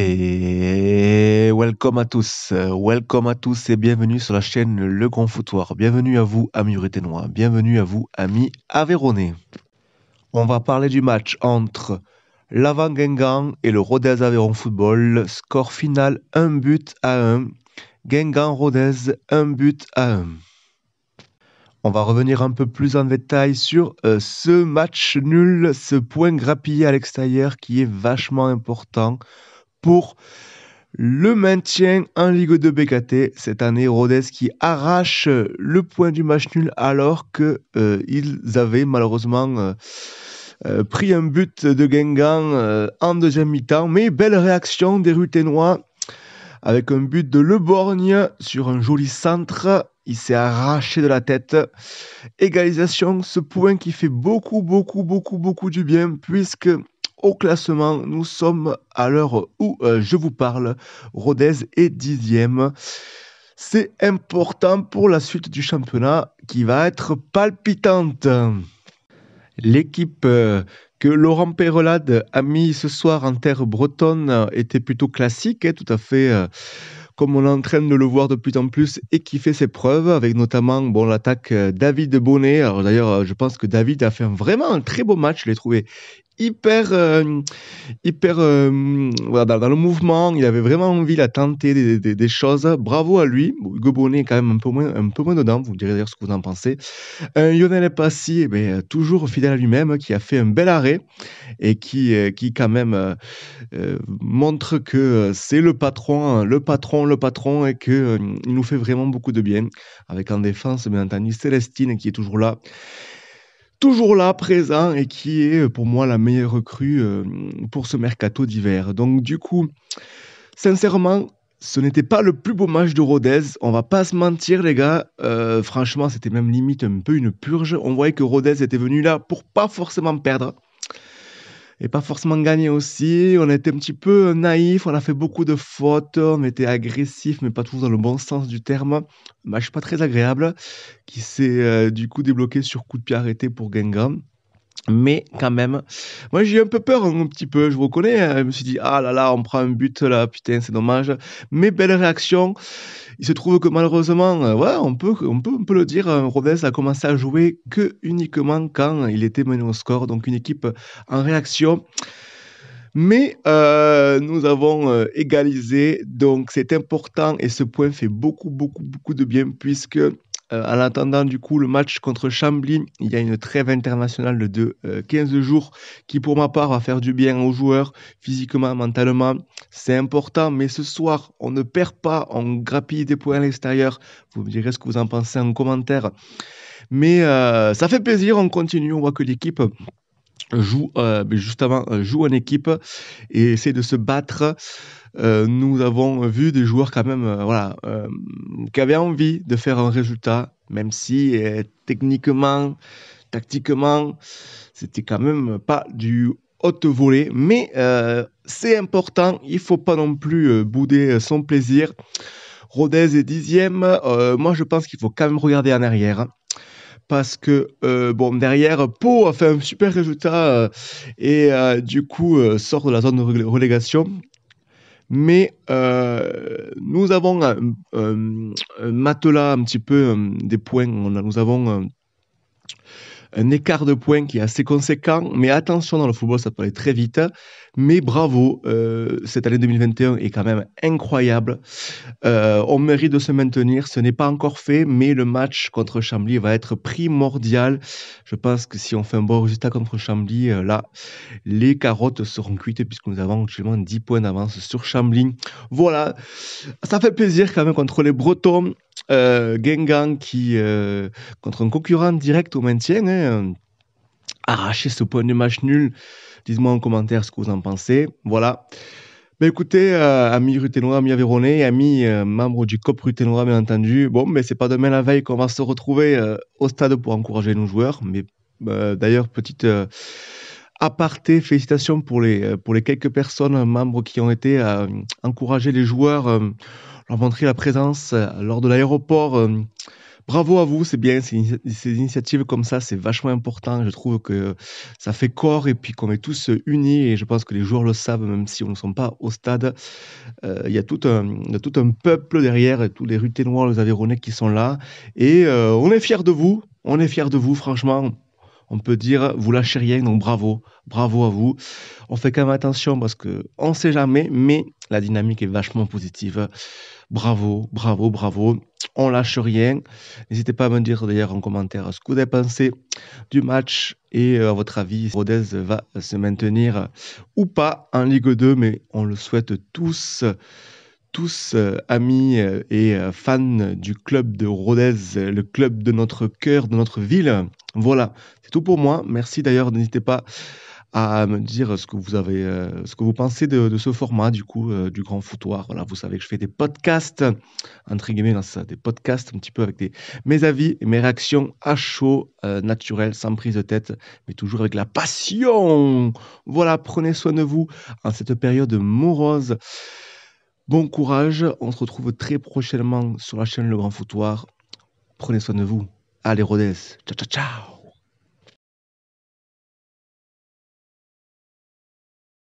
Et welcome à tous, welcome à tous et bienvenue sur la chaîne Le Grand Foutoir. Bienvenue à vous, amis Rétinois. bienvenue à vous, amis Aveyronais. On va parler du match entre l'Avant Guingamp et le Rodez Aveyron Football. Score final 1 but à 1. Guingamp Rodez 1 but à 1. On va revenir un peu plus en détail sur euh, ce match nul, ce point grappillé à l'extérieur qui est vachement important pour le maintien en Ligue 2 BKT. Cette année, Rodez qui arrache le point du match nul alors qu'ils euh, avaient malheureusement... Euh, euh, pris un but de Guingamp en deuxième mi-temps, mais belle réaction des Ruthénois avec un but de Le Borgne sur un joli centre. Il s'est arraché de la tête. Égalisation, ce point qui fait beaucoup, beaucoup, beaucoup, beaucoup du bien puisque au classement. Nous sommes à l'heure où euh, je vous parle. Rodez est dixième. C'est important pour la suite du championnat qui va être palpitante. L'équipe euh, que Laurent Perrelade a mis ce soir en terre bretonne était plutôt classique, et hein, tout à fait. Euh, comme on est en train de le voir de plus en plus et qui fait ses preuves avec notamment bon l'attaque David Bonnet. Alors d'ailleurs, je pense que David a fait vraiment un très beau match. Je l'ai trouvé hyper, euh, hyper euh, voilà, dans, le mouvement. Il avait vraiment envie de tenter des, choses. Bravo à lui. Hugo est quand même un peu moins, un peu moins dedans. Vous me direz d'ailleurs ce que vous en pensez. Euh, Lionel Passy, eh ben, toujours fidèle à lui-même, qui a fait un bel arrêt et qui, qui quand même montre que c'est le patron, hein, le patron, le patron et qu'il il nous fait vraiment beaucoup de bien. Avec en défense, bien entendu, Célestine qui est toujours là toujours là, présent, et qui est pour moi la meilleure recrue euh, pour ce mercato d'hiver. Donc du coup, sincèrement, ce n'était pas le plus beau match de Rodez. On va pas se mentir, les gars. Euh, franchement, c'était même limite un peu une purge. On voyait que Rodez était venu là pour pas forcément perdre et pas forcément gagné aussi. On a été un petit peu euh, naïf, on a fait beaucoup de fautes, on était agressif, mais pas toujours dans le bon sens du terme. Match pas très agréable qui s'est euh, du coup débloqué sur coup de pied arrêté pour Gengam. Mais quand même, moi j'ai un peu peur un petit peu, je vous reconnais. Hein, je me suis dit, ah là là, on prend un but là, putain, c'est dommage. Mais belle réaction. Il se trouve que malheureusement, euh, ouais, on peut, on peut, peut le dire, euh, a commencé à jouer que uniquement quand il était mené au score. Donc une équipe en réaction. Mais euh, nous avons euh, égalisé, donc c'est important et ce point fait beaucoup, beaucoup, beaucoup de bien puisque à euh, en attendant, du coup, le match contre Chambly, il y a une trêve internationale de 15 euh, jours qui, pour ma part, va faire du bien aux joueurs, physiquement, mentalement. C'est important, mais ce soir, on ne perd pas, on grappille des points à l'extérieur. Vous me direz ce que vous en pensez en commentaire. Mais euh, ça fait plaisir, on continue, on voit que l'équipe joue euh, euh, joue en équipe et essaie de se battre. Euh, nous avons vu des joueurs quand même voilà qui avaient envie de faire un résultat, même si techniquement, tactiquement, c'était quand même pas du haute volée. Mais c'est important, il faut pas non plus bouder son plaisir. Rodez est dixième. moi, je pense qu'il faut quand même regarder en arrière parce que euh, bon derrière Pau a fait un super résultat euh, et euh, du coup sort de la zone de relégation. Mais nous avons un, un, matelas un petit peu des points. nous avons un écart de points qui est assez conséquent. Mais attention, dans le football, ça peut aller très vite. Mais bravo, euh, cette année 2021 est quand même incroyable. Euh, on mérite de se maintenir. Ce n'est pas encore fait, mais le match contre Chambly va être primordial. Je pense que si on fait un bon résultat contre Chambly, euh, là, les carottes seront cuites puisque nous avons actuellement 10 points d'avance sur Chambly. Voilà, ça fait plaisir quand même contre les Bretons. Euh, Guingamp qui, euh, contre un concurrent direct au maintien, hein, euh, ce point de match nul. Dites-moi en commentaire ce que vous en pensez. Voilà. Mais ben, écoutez, ami amis ami amis ami membre du COP Ruténois, bien entendu, bon, mais ben, c'est pas demain la veille qu'on va se retrouver au stade pour encourager nos joueurs. Mais d'ailleurs, petite aparté, félicitations pour les, pour les quelques personnes, membres qui ont été encourager les joueurs leur montrer la présence euh, lors de l'aéroport. Euh, bravo à vous, c'est bien, ces, initiatives comme ça, c'est vachement important. Je trouve que ça fait corps et puis qu'on est tous unis et je pense que les joueurs le savent, même si on ne sont pas au stade. Euh, il y, a tout un peuple derrière, tous les noirs, les Aveyronais qui sont là. Et on est fiers de vous, on est fiers de vous, franchement on peut dire vous lâchez rien, donc bravo, bravo à vous. On fait quand même attention parce que on sait jamais, mais la dynamique est vachement positive. Bravo, bravo, bravo. On lâche rien. N'hésitez pas à me dire d'ailleurs en commentaire ce que vous avez pensé du match et euh, à votre avis, Rodez va se maintenir ou pas en Ligue 2, mais on le souhaite tous tous euh, amis euh, et fans du club de Rodez, le club de notre cœur, de notre ville. Voilà, c'est tout pour moi. Merci d'ailleurs, n'hésitez pas à me dire ce que vous avez, euh, ce que vous pensez de, ce format du coup euh, du grand foutoir. Voilà, vous savez que je fais des podcasts entre guillemets, dans ça, des podcasts un petit peu avec des mes avis, et mes réactions à chaud, euh, naturel, sans prise de tête, mais toujours avec la passion. Voilà, prenez soin de vous en cette période morose. Bon courage, on se retrouve très prochainement sur la chaîne Le Grand Foutoir. Prenez soin de vous. Allez Rodès. ciao ciao ciao